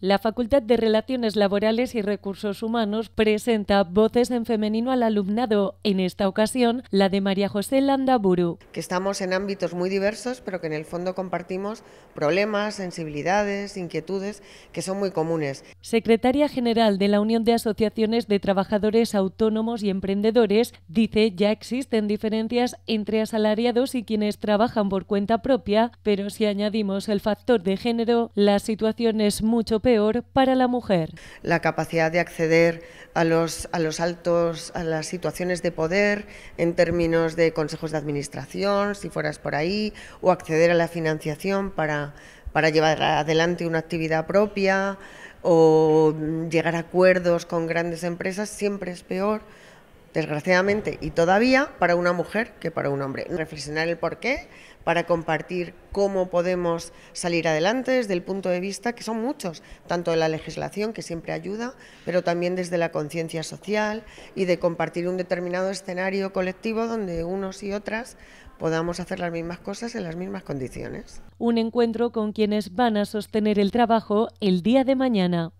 La Facultad de Relaciones Laborales y Recursos Humanos presenta Voces en Femenino al alumnado, en esta ocasión la de María José Landaburu. Que estamos en ámbitos muy diversos, pero que en el fondo compartimos problemas, sensibilidades, inquietudes que son muy comunes. Secretaria General de la Unión de Asociaciones de Trabajadores Autónomos y Emprendedores dice ya existen diferencias entre asalariados y quienes trabajan por cuenta propia, pero si añadimos el factor de género, la situación es mucho peor para la mujer. La capacidad de acceder a los, a los altos, a las situaciones de poder en términos de consejos de administración, si fueras por ahí, o acceder a la financiación para, para llevar adelante una actividad propia o llegar a acuerdos con grandes empresas, siempre es peor desgraciadamente y todavía, para una mujer que para un hombre. Reflexionar el porqué, para compartir cómo podemos salir adelante desde el punto de vista, que son muchos, tanto de la legislación, que siempre ayuda, pero también desde la conciencia social y de compartir un determinado escenario colectivo donde unos y otras podamos hacer las mismas cosas en las mismas condiciones. Un encuentro con quienes van a sostener el trabajo el día de mañana.